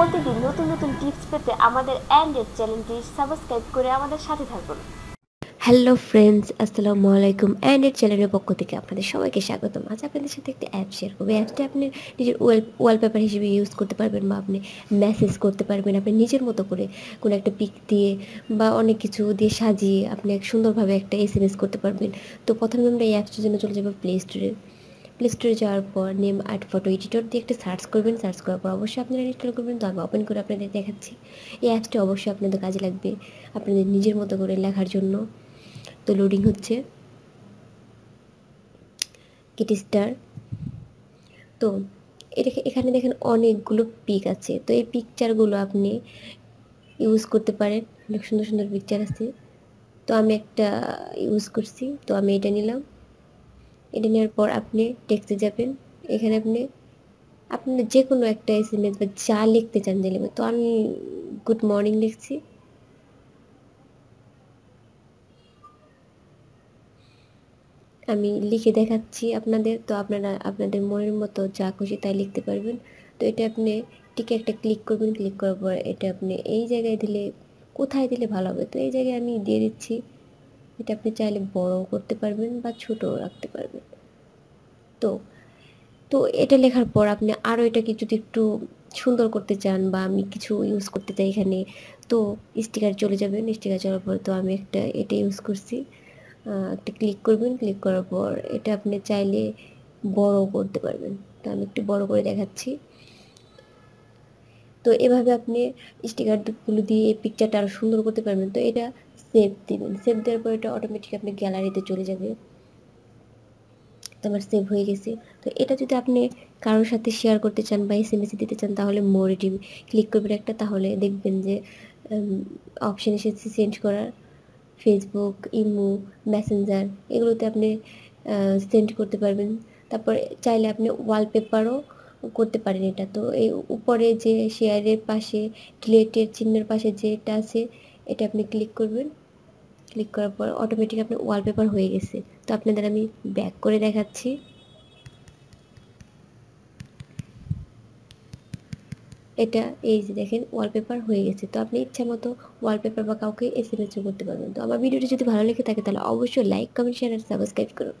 প্রতিদিন নতুন নতুন টিপস পেতে আমাদের অ্যান্ডেড চ্যানেলটি সাবস্ক্রাইব করে আমাদের সাথে থাকুন হ্যালো ফ্রেন্ডস আসসালামু আলাইকুম অ্যান্ড এর চ্যানেলের পক্ষ থেকে আপনাদের সবাইকে স্বাগতম আজ আপনাদের সাথে একটা অ্যাপ শেয়ার করবো অ্যাপটা আপনি নিজের ওয়াল ওয়ালপেপার হিসেবে ইউজ করতে পারবেন বা আপনি মেসেজ করতে পারবেন আপনি নিজের মতো করে কোনো একটা পিক দিয়ে বা অনেক কিছু দিয়ে সাজিয়ে আপনি এক সুন্দরভাবে একটা এস করতে পারবেন তো প্রথমে আমরা এই অ্যাপসটার জন্য চলে যাবো প্লে স্টোরে প্লে স্টোরে যাওয়ার পর নেম আর্ট ফটো এডিটর দিয়ে একটা সার্চ করবেন সার্চ করার পর অবশ্যই আপনারা ইনস্টল করবেন তো আমি ওপেন করে আপনাদের দেখাচ্ছি এই অ্যাপসটি অবশ্যই আপনাদের কাজে লাগবে আপনাদের নিজের মতো করে লেখার জন্য তো লোডিং হচ্ছে কিটি স্টার তো এটা এখানে দেখেন অনেকগুলো পিক আছে তো এই পিকচারগুলো আপনি ইউজ করতে পারেন অনেক সুন্দর সুন্দর পিকচার আছে তো আমি একটা ইউজ করছি তো আমি এটা নিলাম এটি নেওয়ার পর আপনি টেক্সে যাবেন এখানে আপনি আপনি যে কোনো একটা এস বা যা লিখতে চান যে লিখবেন তো আমি গুড মর্নিং লিখছি আমি লিখে দেখাচ্ছি আপনাদের তো আপনারা আপনাদের মনের মতো যা খুশি তাই লিখতে পারবেন তো এটা আপনি টিকে একটা ক্লিক করবেন ক্লিক করার পর এটা আপনি এই জায়গায় দিলে কোথায় দিলে ভালো হবে তো এই জায়গায় আমি দিয়ে দিচ্ছি এটা আপনি চাইলে বড়ও করতে পারবেন বা ছোটও রাখতে পারবেন তো তো এটা লেখার পর আপনি আরও এটাকে যদি একটু সুন্দর করতে চান বা আমি কিছু ইউজ করতে চাই এখানে তো স্টিকার চলে যাবেন স্টিকার চলার পর তো আমি একটা এটা ইউজ করছি একটা ক্লিক করবেন ক্লিক করার পর এটা আপনি চাইলে বড় করতে পারবেন তো আমি একটু বড় করে দেখাচ্ছি তো এভাবে আপনি স্টিকারগুলো দিয়ে পিকচারটা আরও সুন্দর করতে পারবেন তো এটা সেভ দিবেন সেভ দেওয়ার পর এটা অটোমেটিক আপনি গ্যালারিতে চলে যাবে তো আমার সেভ হয়ে গেছে তো এটা যদি আপনি কারোর সাথে শেয়ার করতে চান বা এস দিতে চান তাহলে মোর ডিম ক্লিক করবেন একটা তাহলে দেখবেন যে অপশান এসেছে সেন্ড করার ফেসবুক ইমো ম্যাসেঞ্জার এগুলোতে আপনি সেন্ড করতে পারবেন তারপর চাইলে আপনি ওয়ালপেপারও করতে পারেন এটা তো এই উপরে যে শেয়ারের পাশে ডিলেটের চিহ্নের পাশে যেটা আছে এটা আপনি ক্লিক করবেন ক্লিক করার পর অটোমেটিক আপনার ওয়ালপেপার হয়ে গেছে তো আপনাদের আমি ব্যাক করে দেখাচ্ছি এটা এই যে দেখেন ওয়ালপেপার হয়ে গেছে তো আপনি ইচ্ছা মতো ওয়ালপেপার বা কাউকে এসএমএস করতে পারবেন তো আমার ভিডিওটি যদি ভালো লেগে থাকে তাহলে অবশ্যই লাইক কমেন্ট শেয়ার আর সাবস্ক্রাইব করুন